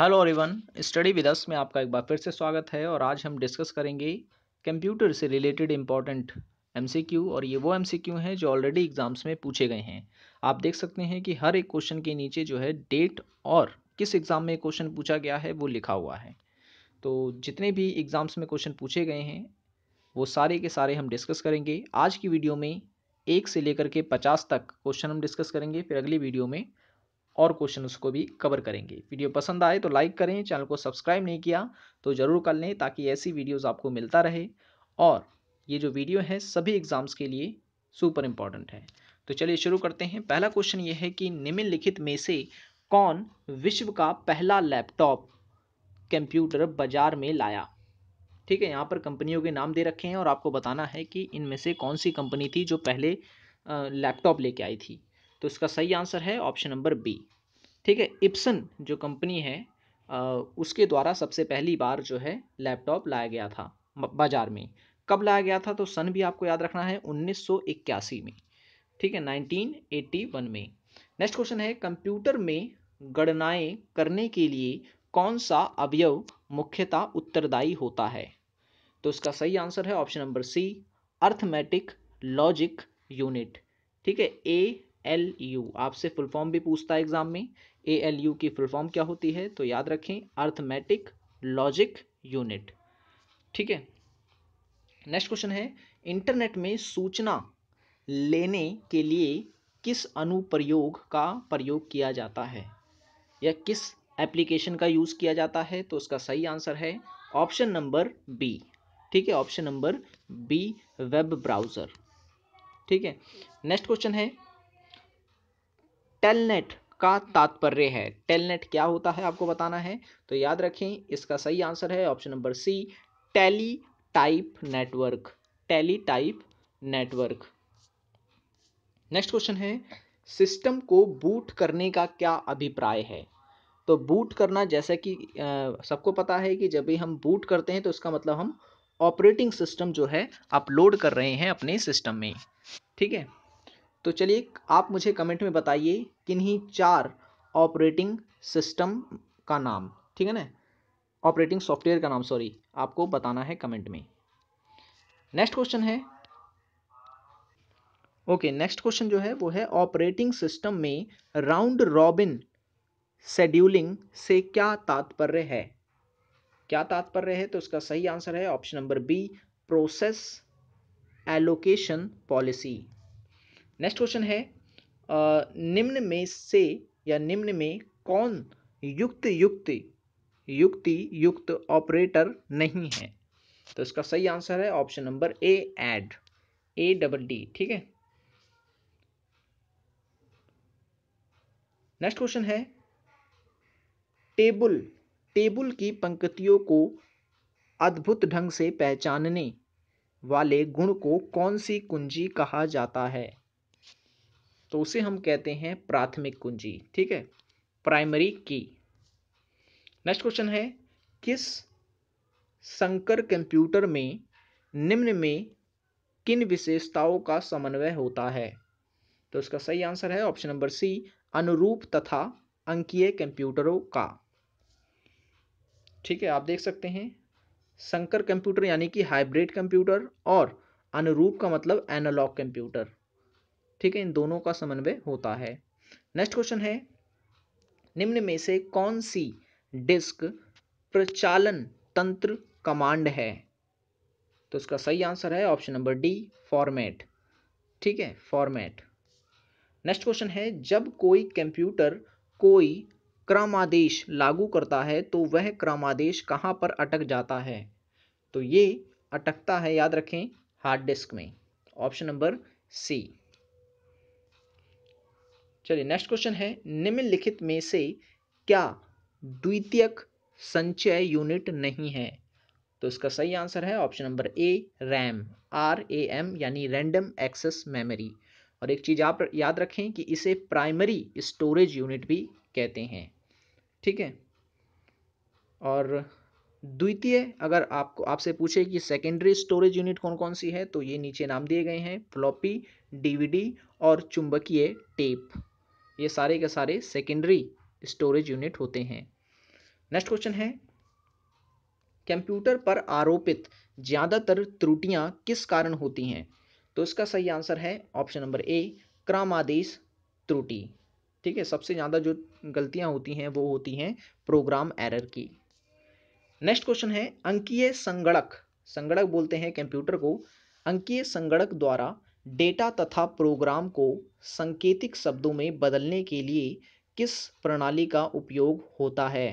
hello everyone study with us में आपका एक बार फिर से स्वागत है और आज हम डिस्कस करेंगे कंप्यूटर से रिलेटेड इम्पॉर्टेंट एमसीक्यू और ये वो एमसीक्यू हैं जो ऑलरेडी एग्जाम्स में पूछे गए हैं आप देख सकते हैं कि हर एक क्वेश्चन के नीचे जो है डेट और किस एग्ज़ाम में क्वेश्चन पूछा गया है वो लिखा हुआ है तो जितने भी एग्ज़ाम्स में क्वेश्चन पूछे गए हैं वो सारे के सारे हम डिस्कस करेंगे आज की वीडियो में एक से लेकर के पचास तक क्वेश्चन हम डिस्कस करेंगे फिर अगली वीडियो में और क्वेश्चन उसको भी कवर करेंगे वीडियो पसंद आए तो लाइक करें चैनल को सब्सक्राइब नहीं किया तो ज़रूर कर लें ताकि ऐसी वीडियोज़ आपको मिलता रहे और ये जो वीडियो है सभी एग्ज़ाम्स के लिए सुपर इम्पॉर्टेंट है तो चलिए शुरू करते हैं पहला क्वेश्चन ये है कि निम्नलिखित में से कौन विश्व का पहला लैपटॉप कंप्यूटर बाजार में लाया ठीक है यहाँ पर कंपनियों के नाम दे रखे हैं और आपको बताना है कि इनमें से कौन सी कंपनी थी जो पहले लैपटॉप लेके आई थी तो इसका सही आंसर है ऑप्शन नंबर बी ठीक है इप्सन जो कंपनी है उसके द्वारा सबसे पहली बार जो है लैपटॉप लाया गया था बाज़ार में कब लाया गया था तो सन भी आपको याद रखना है 1981 में ठीक है 1981 में नेक्स्ट क्वेश्चन है कंप्यूटर में गणनाएं करने के लिए कौन सा अवयव मुख्यतः उत्तरदायी होता है तो इसका सही आंसर है option number C arithmetic logic unit ठीक है ए एल यू आपसे फुल फॉर्म भी पूछता है एग्जाम में ए एल यू की फुल फॉर्म क्या होती है तो याद रखें अर्थमेटिक लॉजिक यूनिट ठीक है नेक्स्ट क्वेश्चन है इंटरनेट में सूचना लेने के लिए किस अनुप्रयोग का प्रयोग किया जाता है या किस एप्लीकेशन का यूज़ किया जाता है तो उसका सही आंसर है ऑप्शन नंबर बी ठीक है option number B web browser ठीक है नेक्स्ट क्वेश्चन है टेलनेट का तात्पर्य है टेलनेट क्या होता है आपको बताना है तो याद रखें इसका सही आंसर है option number C teletype network teletype network next question है सिस्टम को बूट करने का क्या अभिप्राय है तो बूट करना जैसा कि सबको पता है कि जब भी हम बूट करते हैं तो इसका मतलब हम ऑपरेटिंग सिस्टम जो है अपलोड कर रहे हैं अपने सिस्टम में ठीक है तो चलिए आप मुझे कमेंट में बताइए किन्हीं चार ऑपरेटिंग सिस्टम का नाम ठीक है ना ऑपरेटिंग सॉफ्टवेयर का नाम सॉरी आपको बताना है कमेंट में नेक्स्ट क्वेश्चन है ओके नेक्स्ट क्वेश्चन जो है वो है ऑपरेटिंग सिस्टम में राउंड रॉबिन शेड्यूलिंग से क्या तात्पर्य है क्या तात्पर्य है तो उसका सही आंसर है option number B process allocation policy next question है निम्न में से या निम्न में कौन युक्त युक्त युक्ति युक्त ऑपरेटर नहीं है तो इसका सही आंसर है option number A add a double D ठीक है नेक्स्ट क्वेश्चन है टेबल टेबल की पंक्तियों को अद्भुत ढंग से पहचानने वाले गुण को कौन सी कुंजी कहा जाता है तो उसे हम कहते हैं प्राथमिक कुंजी ठीक है प्राइमरी की नेक्स्ट क्वेश्चन है किस संकर कंप्यूटर में निम्न में किन विशेषताओं का समन्वय होता है तो इसका सही आंसर है ऑप्शन नंबर सी अनुरूप तथा अंकीय कंप्यूटरों का ठीक है आप देख सकते हैं संकर कंप्यूटर यानी कि हाइब्रिड कंप्यूटर और अनुरूप का मतलब एनालॉग कंप्यूटर ठीक है इन दोनों का समन्वय होता है नेक्स्ट क्वेश्चन है निम्न में से कौन सी डिस्क प्रचालन तंत्र कमांड है तो इसका सही आंसर है ऑप्शन नंबर डी फॉर्मेट ठीक है फॉर्मेट नेक्स्ट क्वेश्चन है जब कोई कंप्यूटर कोई क्रमादेश लागू करता है तो वह क्रमादेश कहाँ पर अटक जाता है तो ये अटकता है याद रखें हार्ड डिस्क में ऑप्शन नंबर सी चलिए नेक्स्ट क्वेश्चन है निम्नलिखित में से क्या द्वितीयक संचय यूनिट नहीं है तो इसका सही आंसर है option number A RAM R A M यानी रैंडम एक्सेस मेमोरी और एक चीज़ आप याद रखें कि इसे प्राइमरी स्टोरेज यूनिट भी कहते हैं ठीक है और द्वितीय अगर आपको आपसे पूछे कि सेकेंडरी स्टोरेज यूनिट कौन कौन सी है तो ये नीचे नाम दिए गए हैं फ्लॉपी डीवीडी और चुंबकीय टेप ये सारे के सारे सेकेंडरी स्टोरेज यूनिट होते हैं नेक्स्ट क्वेश्चन है कंप्यूटर पर आरोपित ज़्यादातर त्रुटियां किस कारण होती हैं तो इसका सही आंसर है ऑप्शन नंबर ए क्रमादेश त्रुटि ठीक है सबसे ज़्यादा जो गलतियाँ होती हैं वो होती हैं प्रोग्राम एरर की नेक्स्ट क्वेश्चन है अंकीय संगणक संगणक बोलते हैं कंप्यूटर को अंकीय संगणक द्वारा डेटा तथा प्रोग्राम को संकेतिक शब्दों में बदलने के लिए किस प्रणाली का उपयोग होता है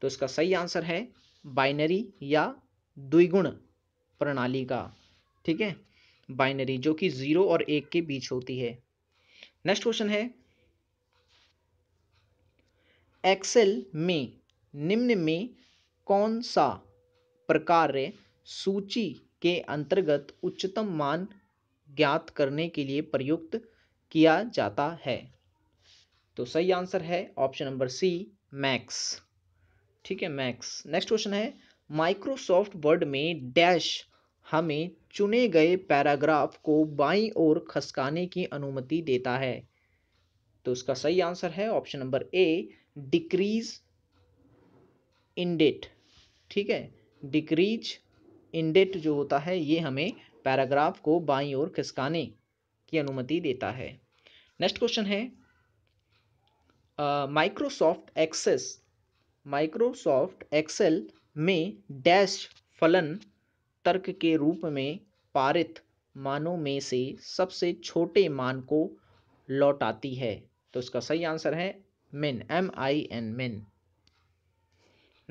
तो इसका सही आंसर है बाइनरी या द्विगुण प्रणाली का ठीक है बाइनरी जो कि जीरो और एक के बीच होती है नेक्स्ट क्वेश्चन है एक्सेल में निम्न में कौन सा प्रकार सूची के अंतर्गत उच्चतम मान ज्ञात करने के लिए प्रयुक्त किया जाता है तो सही आंसर है ऑप्शन नंबर सी मैक्स ठीक है मैक्स नेक्स्ट क्वेश्चन है माइक्रोसॉफ्ट वर्ड में डैश हमें चुने गए पैराग्राफ को बाईं ओर खसकाने की अनुमति देता है तो इसका सही आंसर है option number A decrease indent ठीक है डिक्रीज इंडेट जो होता है ये हमें पैराग्राफ को बाई ओर खिसकाने की अनुमति देता है नेक्स्ट क्वेश्चन है माइक्रोसॉफ्ट एक्सेस माइक्रोसॉफ्ट एक्सेल में डैश फलन तर्क के रूप में पारित मानों में से सबसे छोटे मान को लौटाती है तो इसका सही आंसर है min M I N min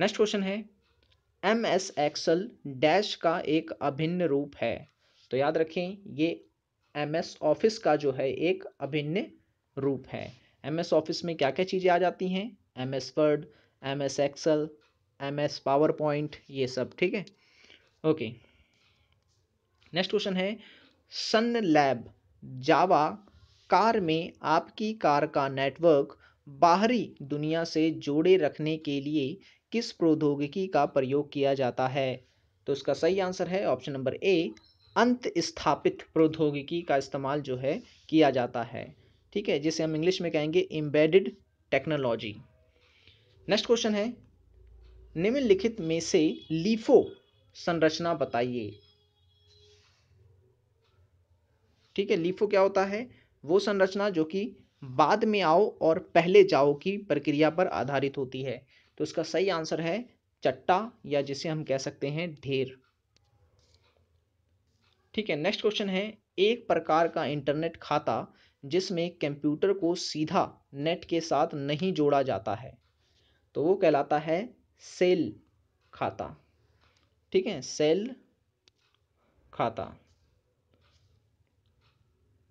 next question है एम एस एक्सल डैश का एक अभिन्न रूप है तो याद रखें ये एम एस ऑफिस का जो है एक अभिन्न रूप है एम एस ऑफिस में क्या क्या चीज़ें आ जाती हैं M S Word M S Excel M S PowerPoint ये सब ठीक है ओके नेक्स्ट क्वेश्चन है सन लैब जावा कार में आपकी कार का नेटवर्क बाहरी दुनिया से जोड़े रखने के लिए किस प्रौद्योगिकी का प्रयोग किया जाता है तो इसका सही आंसर है ऑप्शन नंबर ए अंत स्थापित प्रौद्योगिकी का इस्तेमाल जो है किया जाता है ठीक है जिसे हम इंग्लिश में कहेंगे एम्बेडेड टेक्नोलॉजी नेक्स्ट क्वेश्चन है निम्नलिखित में से लीफो संरचना बताइए ठीक है लीफो क्या होता है वो संरचना जो कि बाद में आओ और पहले जाओ की प्रक्रिया पर आधारित होती है तो इसका सही आंसर है चट्टा या जिसे हम कह सकते हैं ढेर ठीक है नेक्स्ट क्वेश्चन है एक प्रकार का इंटरनेट खाता जिसमें कंप्यूटर को सीधा नेट के साथ नहीं जोड़ा जाता है तो वो कहलाता है सेल खाता ठीक है सेल खाता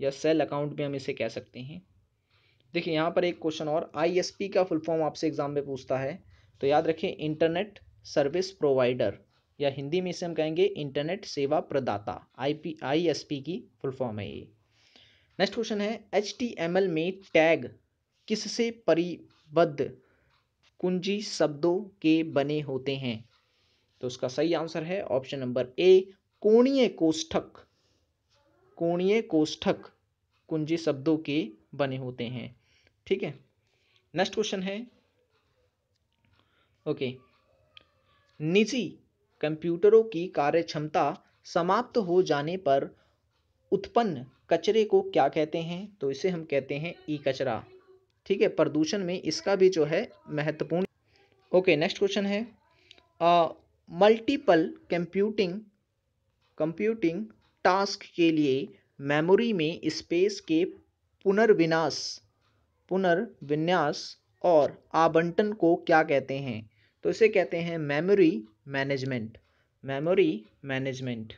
या सेल अकाउंट भी हम इसे कह सकते हैं देखिए यहाँ पर एक क्वेश्चन और आईएसपी का फुल फॉर्म आपसे एग्जाम में पूछता है तो याद रखें इंटरनेट सर्विस प्रोवाइडर या हिंदी में इसे हम कहेंगे इंटरनेट सेवा प्रदाता आई पी की फुल फॉर्म है ये नेक्स्ट क्वेश्चन है एच में टैग किससे परिबद्ध कुंजी शब्दों के बने होते हैं तो उसका सही आंसर है ऑप्शन नंबर ए कोणीय कोष्ठक कोणीय कोष्ठक कुंजी शब्दों के बने होते हैं ठीक है नेक्स्ट क्वेश्चन है ओके निजी कंप्यूटरों की कार्यक्षमता समाप्त हो जाने पर उत्पन्न कचरे को क्या कहते हैं तो इसे हम कहते हैं ई कचरा ठीक है प्रदूषण में इसका भी जो है महत्वपूर्ण ओके नेक्स्ट क्वेश्चन है मल्टीपल कंप्यूटिंग कंप्यूटिंग टास्क के लिए मेमोरी में स्पेस के पुनर्विनाश पुनर्विन्यास और आवंटन को क्या कहते हैं तो इसे कहते हैं memory management memory management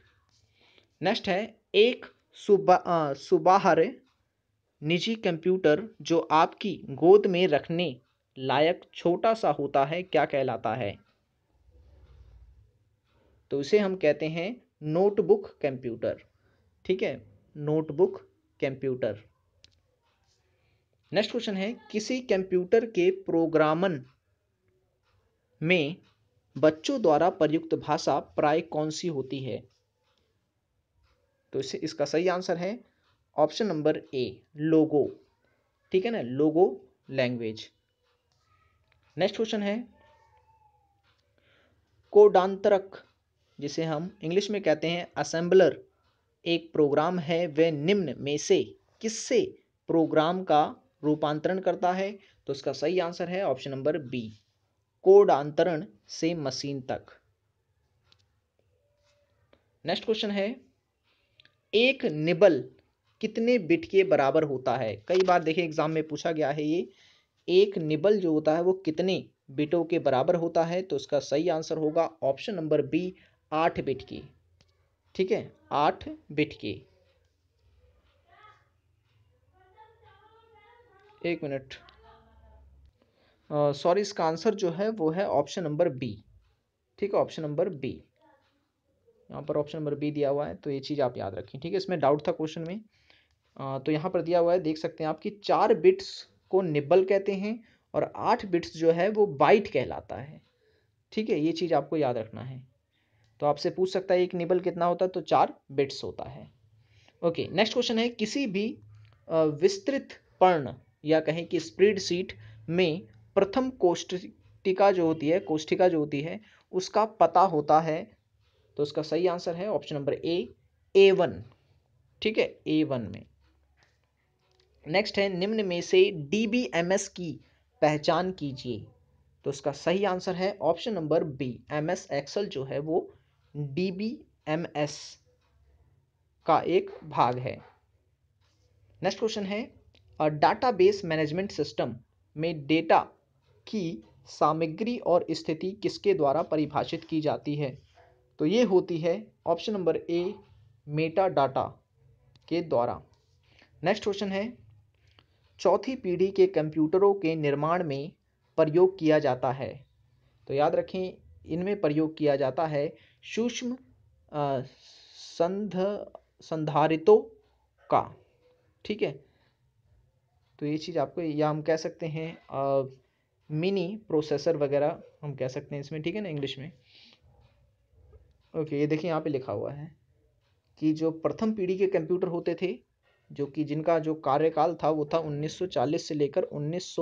next है एक सुबा सुबाहर निजी कंप्यूटर जो आपकी गोद में रखने लायक छोटा सा होता है क्या कहलाता है तो इसे हम कहते हैं नोटबुक कंप्यूटर ठीक है नोटबुक कंप्यूटर नेक्स्ट क्वेश्चन है किसी कंप्यूटर के प्रोग्रामन में बच्चों द्वारा प्रयुक्त भाषा प्राय कौन सी होती है तो इसे इसका सही आंसर है ऑप्शन नंबर ए लोगो ठीक है ना लोगो लैंग्वेज नेक्स्ट क्वेश्चन है कोडांतरक जिसे हम इंग्लिश में कहते हैं असेंबलर एक प्रोग्राम है वह निम्न में से किससे प्रोग्राम का रूपांतरण करता है तो इसका सही आंसर है ऑप्शन नंबर बी कोड अंतरण से मशीन तक नेक्स्ट क्वेश्चन है एक निबल कितने बिट के बराबर होता है कई बार देखे एग्जाम में पूछा गया है ये एक निबल जो होता है वो कितने बिटों के बराबर होता है तो इसका सही आंसर होगा ऑप्शन नंबर बी आठ बिट की ठीक है आठ बिट की एक मिनट सॉरी इसका आंसर जो है वो है ऑप्शन नंबर बी ठीक है ऑप्शन नंबर बी यहाँ पर ऑप्शन नंबर बी दिया हुआ है तो ये चीज़ आप याद रखें ठीक है इसमें डाउट था क्वेश्चन में आ, तो यहाँ पर दिया हुआ है देख सकते हैं आप कि चार बिट्स को निब्बल कहते हैं और आठ बिट्स जो है वो बाइट कहलाता है ठीक है ये चीज़ आपको याद रखना है तो आपसे पूछ सकता है एक निबल कितना होता है तो चार बिट्स होता है ओके नेक्स्ट क्वेश्चन है किसी भी विस्तृत पर्ण या कहें कि स्प्रीड सीट में प्रथम कोष्टिका जो होती है कोष्ठिका जो होती है उसका पता होता है तो उसका सही आंसर है option number A A one ठीक है ए वन में नेक्स्ट है निम्न में से डीबीएमएस की पहचान कीजिए तो उसका सही आंसर है option number B M S Excel जो है वो डीबीएमएस का एक भाग है नेक्स्ट क्वेश्चन है डाटाबेस मैनेजमेंट सिस्टम में डेटा कि सामग्री और स्थिति किसके द्वारा परिभाषित की जाती है तो ये होती है option number A meta data के द्वारा नेक्स्ट क्वेश्चन है चौथी पीढ़ी के कंप्यूटरों के निर्माण में प्रयोग किया जाता है तो याद रखें इनमें प्रयोग किया जाता है सूक्ष्म संध संधारितों का ठीक है तो ये चीज़ आपको या हम कह सकते हैं मिनी प्रोसेसर वगैरह हम कह सकते हैं इसमें ठीक है ना इंग्लिश में ओके ये देखिए यहाँ पे लिखा हुआ है कि जो प्रथम पीढ़ी के कंप्यूटर होते थे जो कि जिनका जो कार्यकाल था वो था 1940 से लेकर उन्नीस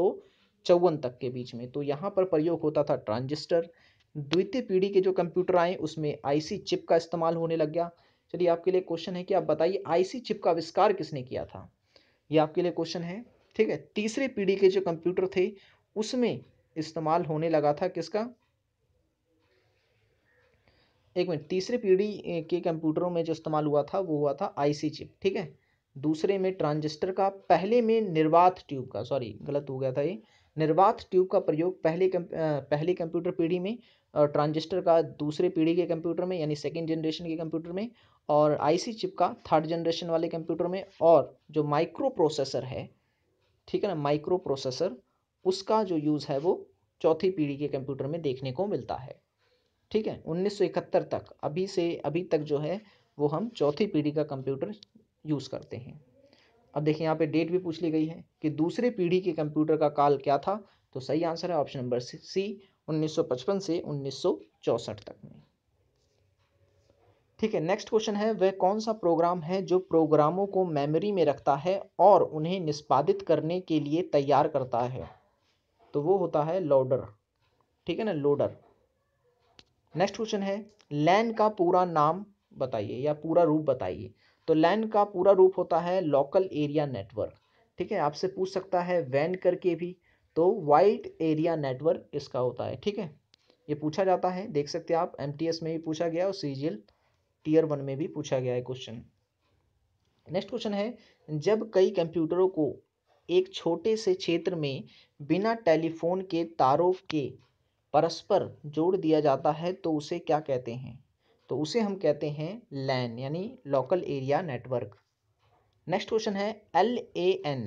तक के बीच में तो यहाँ पर प्रयोग होता था ट्रांजिस्टर द्वितीय पीढ़ी के जो कंप्यूटर आए उसमें आईसी चिप का इस्तेमाल होने लग गया चलिए आपके लिए क्वेश्चन है कि आप बताइए आईसी चिप का आविष्कार किसने किया था ये आपके लिए क्वेश्चन है ठीक है तीसरी पीढ़ी के जो कंप्यूटर थे उसमें इस्तेमाल होने लगा था किसका एक मिनट तीसरी पीढ़ी के कंप्यूटरों में जो इस्तेमाल हुआ था वो हुआ था आईसी चिप ठीक है दूसरे में ट्रांजिस्टर का पहले में निर्वात ट्यूब का सॉरी गलत हो गया था ये निर्वात ट्यूब का प्रयोग पहले कम, पहले कंप्यूटर पीढ़ी में और ट्रांजिस्टर का दूसरे पीढ़ी के कंप्यूटर में यानी सेकेंड जनरेशन के कंप्यूटर में और आईसी चिप का थर्ड जनरेशन वाले कंप्यूटर में और जो माइक्रो प्रोसेसर है ठीक है ना माइक्रो प्रोसेसर उसका जो यूज़ है वो चौथी पीढ़ी के कंप्यूटर में देखने को मिलता है ठीक है 1971 तक अभी से अभी तक जो है वो हम चौथी पीढ़ी का कंप्यूटर यूज़ करते हैं अब देखिए यहाँ पे डेट भी पूछ ली गई है कि दूसरे पीढ़ी के कंप्यूटर का काल क्या था तो सही आंसर है ऑप्शन नंबर सी 1955 से 1964 तक में ठीक है नेक्स्ट क्वेश्चन है वह कौन सा प्रोग्राम है जो प्रोग्रामों को मेमोरी में रखता है और उन्हें निष्पादित करने के लिए तैयार करता है तो वो होता है लोडर ठीक है ना लोडर नेक्स्ट क्वेश्चन है लैन का पूरा नाम बताइए या पूरा रूप बताइए तो लैन का पूरा रूप होता है लोकल एरिया नेटवर्क ठीक है आपसे पूछ सकता है वैन करके भी तो वाइड एरिया नेटवर्क इसका होता है ठीक है ये पूछा जाता है देख सकते हैं आप एम में भी पूछा गया और सीजीएल टीयर वन में भी पूछा गया है क्वेश्चन नेक्स्ट क्वेश्चन है जब कई कंप्यूटरों को एक छोटे से क्षेत्र में बिना टेलीफोन के तारों के परस्पर जोड़ दिया जाता है तो उसे क्या कहते हैं तो उसे हम कहते हैं लैन यानी local area network next question है एल ए एन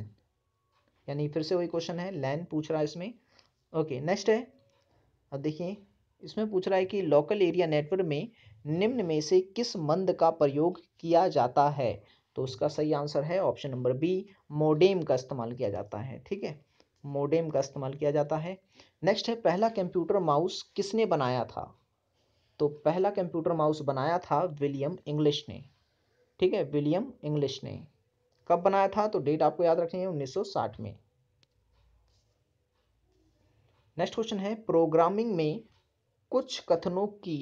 यानी फिर से वही क्वेश्चन है लैन पूछ रहा है इसमें ओके नेक्स्ट है अब देखिए इसमें पूछ रहा है कि लोकल एरिया नेटवर्क में निम्न में से किस मंद का प्रयोग किया जाता है तो उसका सही आंसर है ऑप्शन नंबर बी मोडेम का इस्तेमाल किया जाता है ठीक है मोडेम का इस्तेमाल किया जाता है नेक्स्ट है पहला कंप्यूटर माउस किसने बनाया था तो पहला कंप्यूटर माउस बनाया था विलियम इंग्लिश ने ठीक है विलियम इंग्लिश ने कब बनाया था तो डेट आपको याद रखनी है 1960 में नेक्स्ट क्वेश्चन है प्रोग्रामिंग में कुछ कथनों की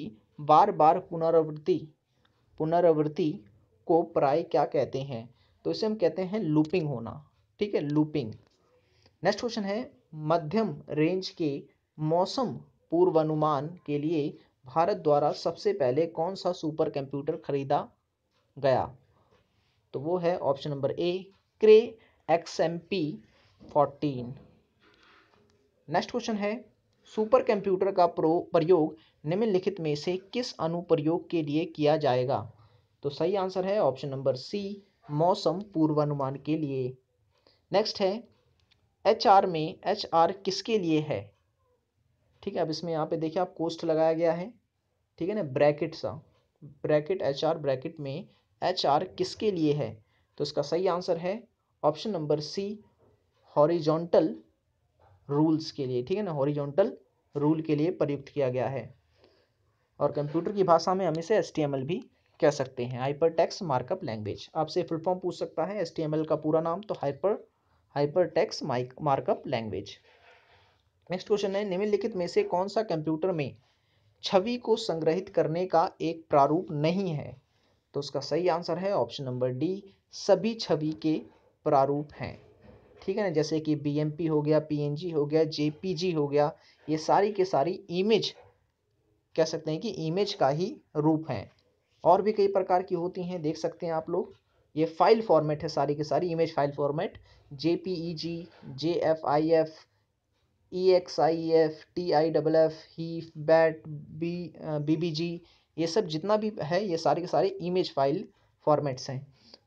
बार बार पुनरावृत्ति पुनरावृत्ति को प्राय क्या कहते हैं तो इसे हम कहते हैं लूपिंग होना ठीक है लूपिंग नेक्स्ट क्वेश्चन है मध्यम रेंज के मौसम पूर्वानुमान के लिए भारत द्वारा सबसे पहले कौन सा सुपर कंप्यूटर खरीदा गया तो वो है option number A Cray X M P fourteen next question है सुपर कंप्यूटर का प्रो प्रयोग निम्नलिखित में से किस अनुप्रयोग के लिए किया जाएगा तो सही आंसर है ऑप्शन नंबर सी मौसम पूर्वानुमान के लिए नेक्स्ट है एच आर में एच आर किसके लिए है ठीक है अब इसमें यहाँ पे देखिए आप कोस्ट लगाया गया है ठीक है ना ब्रैकेट सा ब्रैकेट एच आर ब्रैकेट में एच आर किसके लिए है तो इसका सही आंसर है option number C horizontal rules के लिए ठीक है ना हॉरिजॉन्टल रूल के लिए प्रयुक्त किया गया है और कंप्यूटर की भाषा में हम इसे एस भी कह सकते हैं हाइपर टैक्स मार्कअप लैंग्वेज आपसे फुल फॉर्म पूछ सकता है एस का पूरा नाम तो hyper hyper text markup language next question है निम्नलिखित में से कौन सा कंप्यूटर में छवि को संग्रहित करने का एक प्रारूप नहीं है तो उसका सही आंसर है ऑप्शन नंबर डी सभी छवि के प्रारूप हैं ठीक है ना जैसे कि बी हो गया पी हो गया जे हो गया ये सारी के सारी इमेज कह सकते हैं कि इमेज का ही रूप हैं और भी कई प्रकार की होती हैं देख सकते हैं आप लोग ये फाइल फॉर्मेट है सारी की सारी image file format J P E G J F I F E X I F T I double F ही bat B B B G ये सब जितना भी है ये सारे के सारे इमेज फाइल फॉर्मेट्स हैं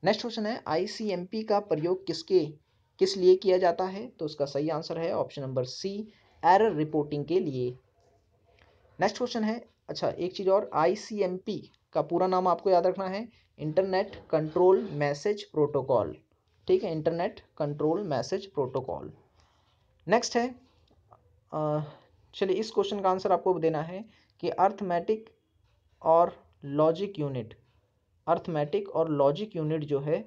नेक्स्ट क्वेश्चन है आईसीएमपी का प्रयोग किसके किस लिए किया जाता है तो उसका सही आंसर है option number C error reporting के लिए नेक्स्ट क्वेश्चन है अच्छा एक चीज़ और आईसीएमपी का पूरा नाम आपको याद रखना है इंटरनेट कंट्रोल मैसेज प्रोटोकॉल ठीक है internet control message protocol next है चलिए इस क्वेश्चन का आंसर आपको देना है कि अर्थमेटिक और लॉजिक यूनिट अर्थमेटिक और लॉजिक यूनिट जो है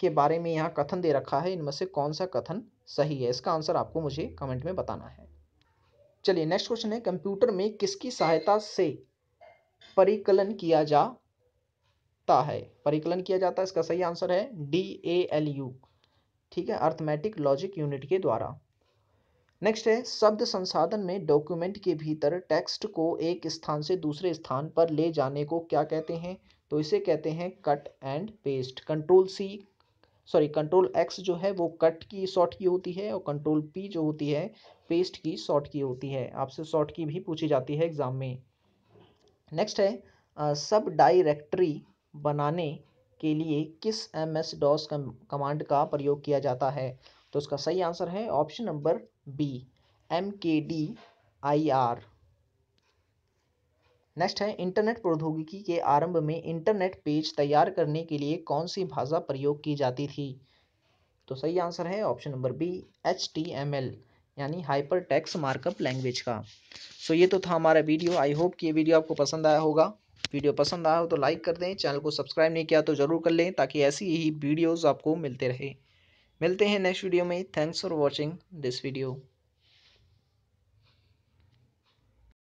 के बारे में यहाँ कथन दे रखा है इनमें से कौन सा कथन सही है इसका आंसर आपको मुझे कमेंट में बताना है चलिए नेक्स्ट क्वेश्चन है कंप्यूटर में किसकी सहायता से परिकलन किया जाता है परिकलन किया जाता है इसका सही आंसर है डी ए एल यू ठीक है अर्थमेटिक लॉजिक यूनिट के द्वारा नेक्स्ट है शब्द संसाधन में डॉक्यूमेंट के भीतर टेक्स्ट को एक स्थान से दूसरे स्थान पर ले जाने को क्या कहते हैं तो इसे कहते हैं cut and paste control C sorry control X जो है वो कट की शॉर्ट की होती है और कंट्रोल पी जो होती है पेस्ट की शॉर्ट की होती है आपसे शॉर्ट की भी पूछी जाती है एग्जाम में नेक्स्ट है सब डायरेक्टरी बनाने के लिए किस एम एस डॉस कमांड का प्रयोग किया जाता है तो उसका सही आंसर है option number B M K D I R next है इंटरनेट प्रौद्योगिकी के आरंभ में इंटरनेट पेज तैयार करने के लिए कौन सी भाषा प्रयोग की जाती थी तो सही आंसर है option number B H T M L यानी हाइपर टैक्स मार्कअप लैंग्वेज का सो so, ये तो था हमारा वीडियो आई होप कि ये वीडियो आपको पसंद आया होगा वीडियो पसंद आया हो तो लाइक कर दें चैनल को सब्सक्राइब नहीं किया तो ज़रूर कर लें ताकि ऐसी ही वीडियोज़ आपको मिलते रहे मिलते हैं नेक्स्ट वीडियो में thanks for watching this video